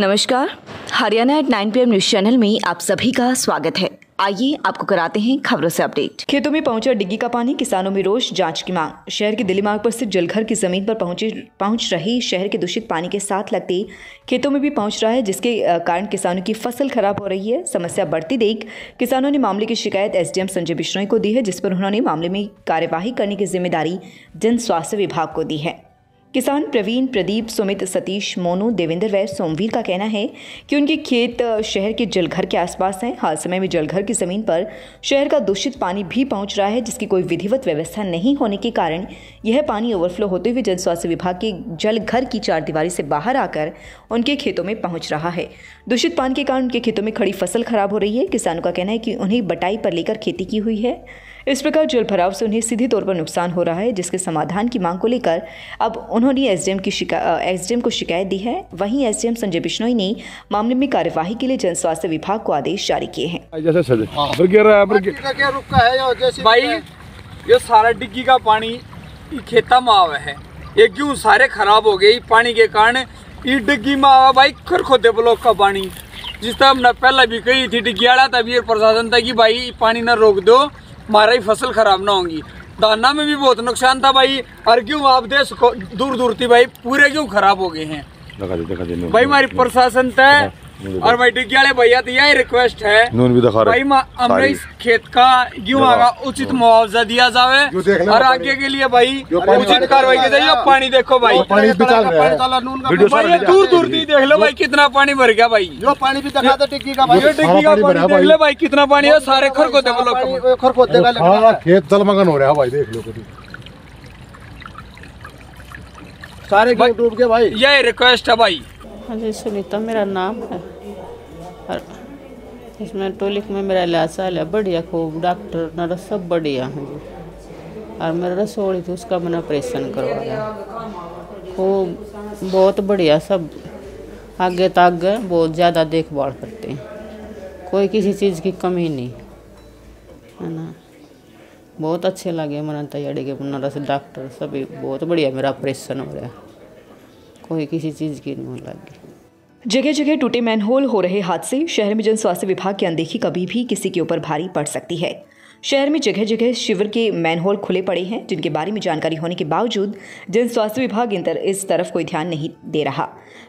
नमस्कार Haryana at 9 PM news channel में आप सभी का स्वागत है आइए आपको कराते हैं खबरों से अपडेट खेतों में पहुंचा डिग्गी का पानी किसानों में रोष जांच की मांग शहर के दिल्ली मार्ग पर स्थित जलघर की जमीन पर पहुंचे पहुंच रही शहर के दूषित पानी के साथ लगते खेतों में भी पहुंच रहा है जिसके कारण किसानों की फसल खराब हो रही है समस्या बढ़ती देख किसानों ने मामले की शिकायत एस संजय बिश्नोई को दी है जिस पर उन्होंने मामले में कार्यवाही करने की जिम्मेदारी जन स्वास्थ्य विभाग को दी है किसान प्रवीण प्रदीप सुमित सतीश मोनू देवेंद्र व सोमवीर का कहना है कि उनके खेत शहर के जलघर के आसपास हैं हाल समय में जलघर की ज़मीन पर शहर का दूषित पानी भी पहुंच रहा है जिसकी कोई विधिवत व्यवस्था नहीं होने के कारण यह पानी ओवरफ्लो होते हुए जन स्वास्थ्य विभाग के जलघर की चार दीवारी से बाहर आकर उनके खेतों में पहुँच रहा है दूषित पानी के कारण उनके खेतों में खड़ी फसल खराब हो रही है किसानों का कहना है कि उन्हें बटाई पर लेकर खेती की हुई है इस प्रकार जल भराव से उन्हें सीधे तौर पर नुकसान हो रहा है जिसके समाधान की मांग को लेकर अब उन्होंने एसडीएम की शिका एसडीएम को शिकायत दी है वहीं एसडीएम संजय बिश्नोई ने मामले में कार्यवाही के लिए जन स्वास्थ्य विभाग को आदेश जारी किए हैं हाँ, हाँ। हाँ, भाई ये सारा डिग्गी का पानी खेता में है ये सारे खराब हो गए पानी के कारण ये डिग्गी में आवा भाई खरखोते ब्लॉक का पानी जिस तरह हमने पहले भी कही थी डिग्गी आड़ा था प्रशासन था कि भाई पानी ना रोक दो हमारा ही फसल ख़राब ना होगी दाना में भी बहुत नुकसान था भाई और क्यों आप देश को दूर दूर थी भाई पूरे क्यों खराब हो गए हैं भाई हमारी प्रशासन तय तो और भाई डिग्गी वाले भैया तो यही रिक्वेस्ट है नून भी दिखा भाई हमने इस खेत का गेहूँ आगा उचित मुआवजा दिया जावे और आगे के लिए भाई उचित कार्रवाई की जाए पानी देखो भाई दूर दूर दी देख लो भाई कितना पानी भर गया भाई जो पानी भी दिखा था टिक्की का भाई डिग्गी का पानी देख लो भाई कितना पानी है सारे खर को देख लो खर को देख लो खेत जलमग्न हो रहा है भाई देख लो सारे डूब गए भाई यही रिक्वेस्ट है भाई हाँ जी सुनीता मेरा नाम है और इसमें टोलिक में मेरा इलाज है बढ़िया खूब डॉक्टर नर्स सब बढ़िया हैं हाँ जी और मेरा रसोड़ी थी उसका मैंने ऑपरेशन करवाया खूब बहुत बढ़िया सब आगे तक बहुत ज़्यादा देखभाल करते हैं कोई किसी चीज़ की कमी नहीं है ना बहुत अच्छे लगे मैंने तैयारी के नर्स डॉक्टर सभी बहुत बढ़िया मेरा ऑपरेशन हो रहा कोई किसी चीज़ की नहीं लगी जगह जगह टूटे मैनहोल हो रहे हादसे शहर में जन स्वास्थ्य विभाग की अनदेखी कभी भी किसी के ऊपर भारी पड़ सकती है शहर में जगह जगह शिविर के मैनहोल खुले पड़े हैं जिनके बारे में जानकारी होने के बावजूद जन स्वास्थ्य विभाग इन इस तरफ कोई ध्यान नहीं दे रहा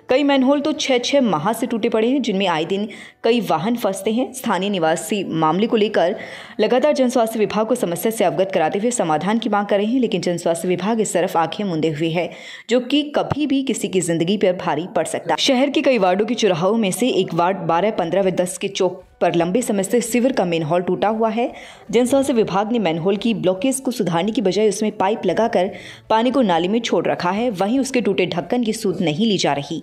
कई मैनहोल तो छः छः माह से टूटे पड़े हैं जिनमें आए दिन कई वाहन फंसते हैं स्थानीय निवासी मामले को लेकर लगातार जन स्वास्थ्य विभाग को समस्या से अवगत कराते हुए समाधान की मांग कर रहे हैं लेकिन जन स्वास्थ्य विभाग इस तरफ आंखें मुंदे हुए है जो कि कभी भी किसी की जिंदगी पर भारी पड़ सकता है शहर के कई वार्डो के चुराहों में से एक वार्ड बारह पंद्रह व दस के चौक पर लंबे समय से सिविर का मेन हॉल टूटा हुआ है जन स्वास्थ्य विभाग ने मैनहोल की ब्लॉकेज को सुधारने की बजाय उसमें पाइप लगाकर पानी को नाली में छोड़ रखा है वहीं उसके टूटे ढक्कन की सूद नहीं ली जा रही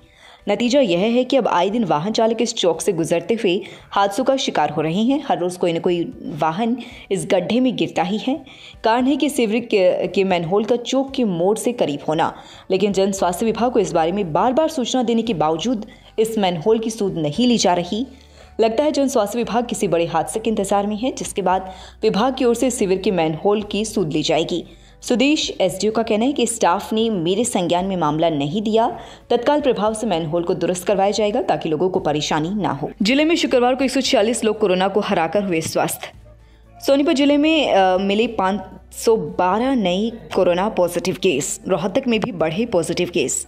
नतीजा यह है कि अब आए दिन वाहन चालक इस चौक से गुजरते हुए हादसों का शिकार हो रहे हैं हर रोज़ कोई ना कोई वाहन इस गड्ढे में गिरता ही है कारण है कि सिवर के, के मैनहोल का चौक के मोड़ से करीब होना लेकिन जन स्वास्थ्य विभाग को इस बारे में बार बार सूचना देने के बावजूद इस मैनहोल की सूद नहीं ली जा रही लगता है जन स्वास्थ्य विभाग किसी बड़े हादसे के इंतजार में है जिसके बाद विभाग की ओर से शिविर के मैनहोल की सूद ली जाएगी सुदेश एसडीओ का कहना है कि स्टाफ ने मेरे संज्ञान में मामला नहीं दिया तत्काल प्रभाव से मैनहोल को दुरुस्त करवाया जाएगा ताकि लोगों को परेशानी ना हो जिले में शुक्रवार को एक लोग कोरोना को हराकर हुए स्वस्थ सोनीपत जिले में आ, मिले पाँच नए कोरोना पॉजिटिव केस रोहतक में भी बढ़े positive case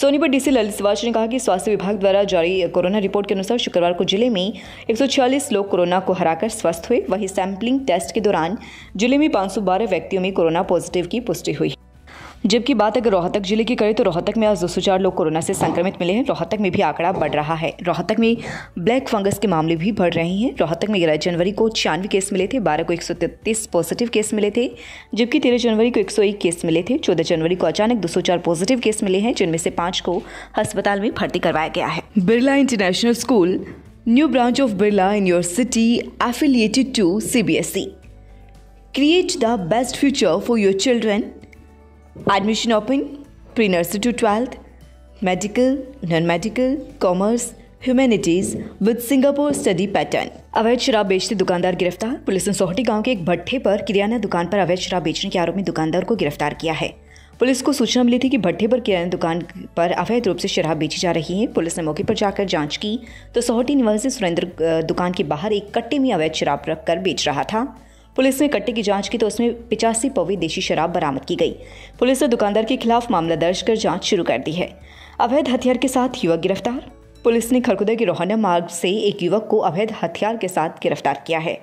Sonipat DC Lalit Siwach ने कहा कि स्वास्थ्य विभाग द्वारा जारी कोरोना रिपोर्ट के अनुसार शुक्रवार को जिले में 146 लोग कोरोना को हराकर स्वस्थ हुए वहीं सैंपलिंग टेस्ट के दौरान जिले में 512 व्यक्तियों में कोरोना पॉजिटिव की पुष्टि हुई जबकि बात अगर रोहतक जिले की करें तो रोहतक में आज दो लोग कोरोना से संक्रमित मिले हैं रोहतक में भी आंकड़ा बढ़ रहा है रोहतक में ब्लैक फंगस के मामले भी बढ़ रहे हैं रोहतक में ग्यारह जनवरी को छियानवे केस मिले थे बारह को एक पॉजिटिव केस मिले थे जबकि तेरह जनवरी को एक केस मिले थे चौदह जनवरी को अचानक दो पॉजिटिव केस मिले हैं जिनमें से पांच को अस्पताल में भर्ती करवाया गया है Birla international school new branch of Birla in your city affiliated to C e. Create the best future for your children admission open pre nursery to twelfth medical non medical commerce humanities with Singapore study pattern अवैध शराब बेचते दुकानदार गिरफ्तार police ने सोहटी गांव के एक भट्ठे पर किरियाना दुकान पर अवैध शराब बेचने के आरोप में दुकानदार को गिरफ्तार किया है पुलिस को सूचना मिली थी कि भट्ठे पर किराना दुकान पर अवैध रूप से शराब बेची जा रही है पुलिस ने मौके पर जाकर जांच की तो सोहटी निवासी सुरेंद्र दुकान के बाहर एक कट्टे में अवैध शराब रखकर बेच रहा था पुलिस ने कट्टे की जांच की तो उसमें पिचासी पवी देशी शराब बरामद की गई पुलिस ने दुकानदार के खिलाफ मामला दर्ज कर जांच शुरू कर दी है अवैध हथियार के साथ युवक गिरफ्तार पुलिस ने खरखुदा के रोहाना मार्ग से एक युवक को अवैध हथियार के साथ गिरफ्तार किया है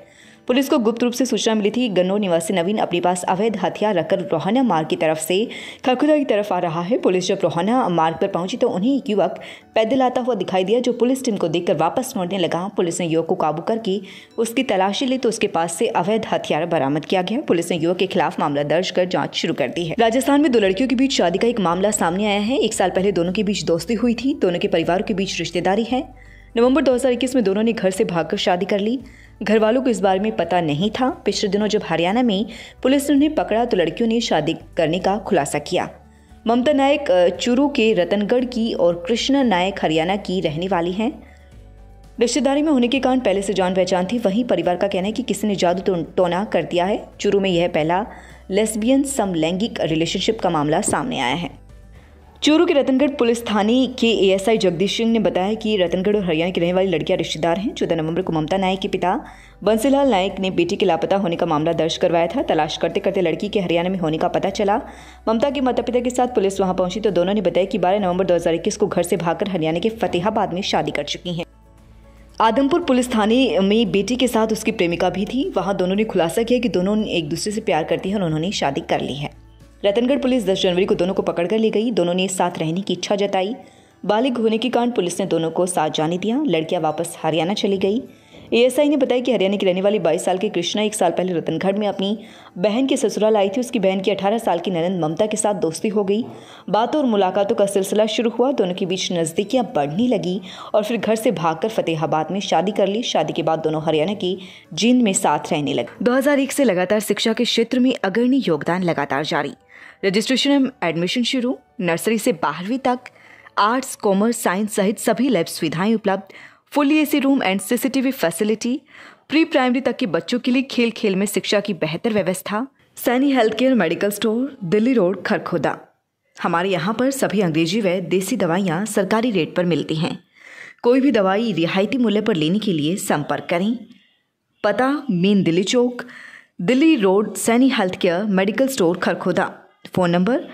पुलिस को गुप्त रूप से सूचना मिली थी कि गन्नौर निवासी नवीन अपने पास अवैध हथियार रखकर रोहाना मार्ग की तरफ से खरखुदा की तरफ आ रहा है पुलिस जब रोहाना मार्ग पर पहुंची तो उन्हें एक युवक पैदल आता हुआ दिखाई दिया जो पुलिस टीम को देखकर वापस मुड़ने लगा पुलिस ने युवक को काबू करके उसकी तलाशी ली तो उसके पास से अवैध हथियार बरामद किया गया पुलिस ने युवक के खिलाफ मामला दर्ज कर जाँच शुरू कर दी है राजस्थान में दो लड़कियों के बीच शादी का एक मामला सामने आया है एक साल पहले दोनों के बीच दोस्ती हुई थी दोनों के परिवारों के बीच रिश्तेदारी है नवंबर 2021 में दोनों ने घर से भागकर शादी कर ली घर वालों को इस बारे में पता नहीं था पिछले दिनों जब हरियाणा में पुलिस ने उन्हें पकड़ा तो लड़कियों ने शादी करने का खुलासा किया ममता नायक चूरू के रतनगढ़ की और कृष्णा नायक हरियाणा की रहने वाली हैं रिश्तेदारी में होने के कारण पहले से जान पहचान थी वहीं परिवार का कहना है कि किसी ने जादू तो, टोना कर दिया है चूरू में यह पहला लेस्बियन समलैंगिक रिलेशनशिप का मामला सामने आया है चूरू के रतनगढ़ पुलिस थाने के एएसआई जगदीश सिंह ने बताया कि रतनगढ़ और हरियाणा की रहने वाली लड़कियां रिश्तेदार हैं चौदह नवंबर को ममता नायक के पिता बंसीलाल नायक ने बेटी के लापता होने का मामला दर्ज करवाया था तलाश करते करते लड़की के हरियाणा में होने का पता चला ममता के माता पिता के साथ पुलिस वहां पहुंची तो दोनों ने बताया कि बारह नवंबर दो को घर से भागकर हरियाणा के फतेहाबाद में शादी कर चुकी हैं आदमपुर पुलिस थाने में बेटी के साथ उसकी प्रेमिका भी थी वहां दोनों ने खुलासा किया कि दोनों एक दूसरे से प्यार करती हैं और उन्होंने शादी कर ली है रतनगढ़ पुलिस 10 जनवरी को दोनों को पकड़कर ले गई दोनों ने साथ रहने की इच्छा जताई बालिग होने के कारण पुलिस ने दोनों को साथ जाने दिया लड़कियां वापस हरियाणा चली गई एएसआई ने बताया कि हरियाणा की रहने वाली 22 साल की कृष्णा एक साल पहले रतनगढ़ में अपनी बहन के ससुराल आई थी उसकी बहन की 18 साल की नरेंद्र ममता के साथ दोस्ती हो गई बातों और मुलाकातों का सिलसिला शुरू हुआ दोनों के बीच नज़दीकियाँ बढ़ने लगी और फिर घर से भागकर फतेहाबाद में शादी कर ली शादी के बाद दोनों हरियाणा की जींद में साथ रहने लगे दो से लगातार शिक्षा के क्षेत्र में अग्रणी योगदान लगातार जारी रजिस्ट्रेशन एवं एडमिशन शुरू नर्सरी से बारहवीं तक आर्ट्स कॉमर्स साइंस सहित सभी लैब सुविधाएं उपलब्ध fully AC room and CCTV facility pre primary तक के बच्चों के लिए खेल खेल में शिक्षा की बेहतर व्यवस्था Saini health care medical store Delhi road Kharkhoda हमारे यहाँ पर सभी अंग्रेजी व देसी दवाइयाँ सरकारी रेट पर मिलती हैं कोई भी दवाई रियायती मूल्य पर लेने के लिए संपर्क करें पता main Delhi Chowk Delhi road Saini health care medical store Kharkhoda phone number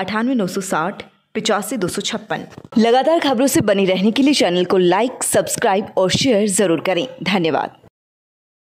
अठानवे नौ सौ साठ पिचासी दो सौ छप्पन लगातार खबरों से बने रहने के लिए चैनल को लाइक सब्सक्राइब और शेयर ज़रूर करें धन्यवाद